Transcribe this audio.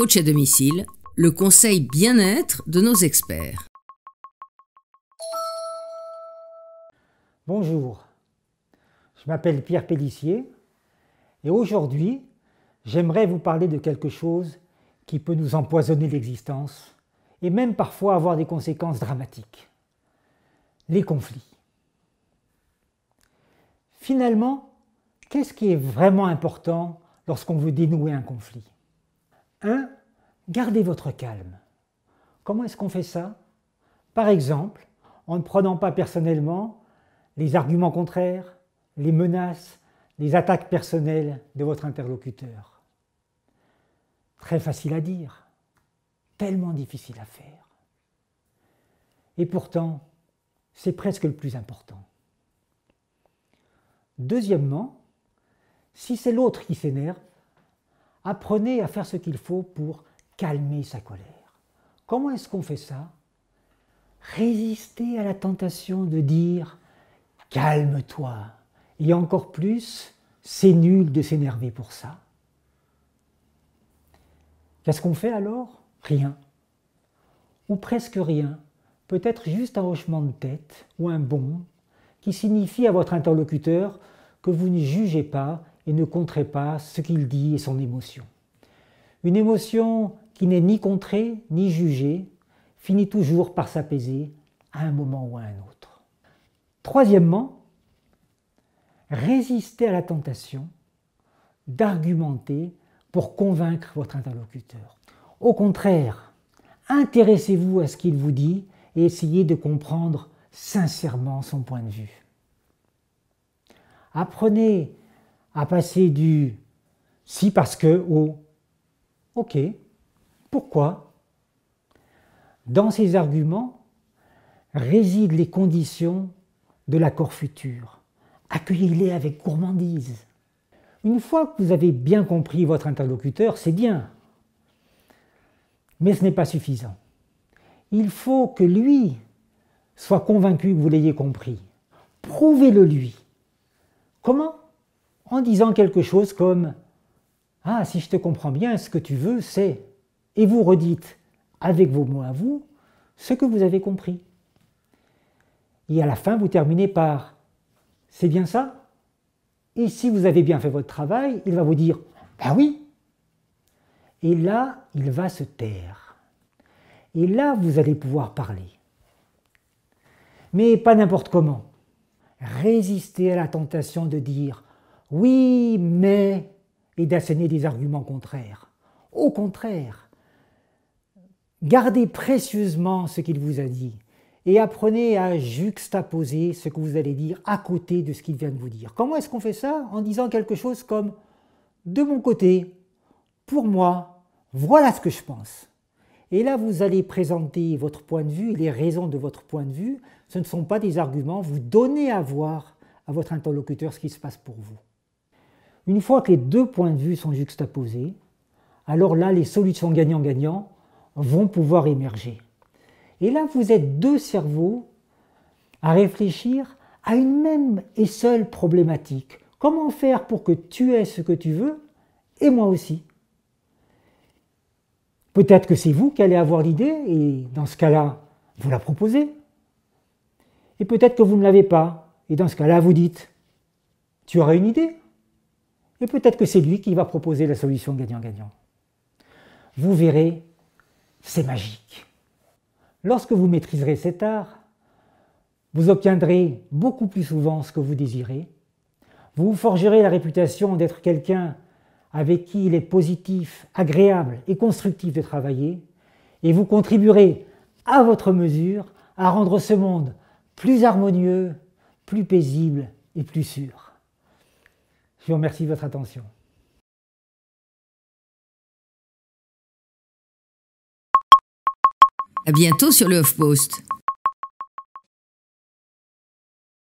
coach à domicile, le conseil bien-être de nos experts. Bonjour, je m'appelle Pierre Pellissier et aujourd'hui j'aimerais vous parler de quelque chose qui peut nous empoisonner l'existence et même parfois avoir des conséquences dramatiques. Les conflits. Finalement, qu'est-ce qui est vraiment important lorsqu'on veut dénouer un conflit 1. Gardez votre calme. Comment est-ce qu'on fait ça Par exemple, en ne prenant pas personnellement les arguments contraires, les menaces, les attaques personnelles de votre interlocuteur. Très facile à dire, tellement difficile à faire. Et pourtant, c'est presque le plus important. Deuxièmement, si c'est l'autre qui s'énerve, Apprenez à faire ce qu'il faut pour calmer sa colère. Comment est-ce qu'on fait ça Résister à la tentation de dire calme-toi. Et encore plus, c'est nul de s'énerver pour ça. Qu'est-ce qu'on fait alors Rien. Ou presque rien. Peut-être juste un hochement de tête ou un bon qui signifie à votre interlocuteur que vous ne jugez pas et ne contrer pas ce qu'il dit et son émotion. Une émotion qui n'est ni contrée ni jugée finit toujours par s'apaiser à un moment ou à un autre. Troisièmement, résistez à la tentation d'argumenter pour convaincre votre interlocuteur. Au contraire, intéressez-vous à ce qu'il vous dit et essayez de comprendre sincèrement son point de vue. Apprenez à passer du si parce que au ok. Pourquoi Dans ces arguments résident les conditions de l'accord futur. Accueillez-les avec gourmandise. Une fois que vous avez bien compris votre interlocuteur, c'est bien. Mais ce n'est pas suffisant. Il faut que lui soit convaincu que vous l'ayez compris. Prouvez-le lui. Comment en disant quelque chose comme Ah, si je te comprends bien, ce que tu veux, c'est. Et vous redites, avec vos mots à vous, ce que vous avez compris. Et à la fin, vous terminez par C'est bien ça Et si vous avez bien fait votre travail, il va vous dire Ben oui Et là, il va se taire. Et là, vous allez pouvoir parler. Mais pas n'importe comment. Résistez à la tentation de dire oui, mais, et d'asséner des arguments contraires. Au contraire, gardez précieusement ce qu'il vous a dit et apprenez à juxtaposer ce que vous allez dire à côté de ce qu'il vient de vous dire. Comment est-ce qu'on fait ça En disant quelque chose comme ⁇ De mon côté, pour moi, voilà ce que je pense ⁇ Et là, vous allez présenter votre point de vue, les raisons de votre point de vue. Ce ne sont pas des arguments, vous donnez à voir à votre interlocuteur ce qui se passe pour vous. Une fois que les deux points de vue sont juxtaposés, alors là, les solutions gagnant-gagnant vont pouvoir émerger. Et là, vous êtes deux cerveaux à réfléchir à une même et seule problématique. Comment faire pour que tu aies ce que tu veux et moi aussi Peut-être que c'est vous qui allez avoir l'idée et dans ce cas-là, vous la proposez. Et peut-être que vous ne l'avez pas et dans ce cas-là, vous dites, tu aurais une idée et peut-être que c'est lui qui va proposer la solution gagnant-gagnant. Vous verrez, c'est magique. Lorsque vous maîtriserez cet art, vous obtiendrez beaucoup plus souvent ce que vous désirez. Vous forgerez la réputation d'être quelqu'un avec qui il est positif, agréable et constructif de travailler. Et vous contribuerez à votre mesure à rendre ce monde plus harmonieux, plus paisible et plus sûr. Je vous remercie de votre attention. À bientôt sur le Post.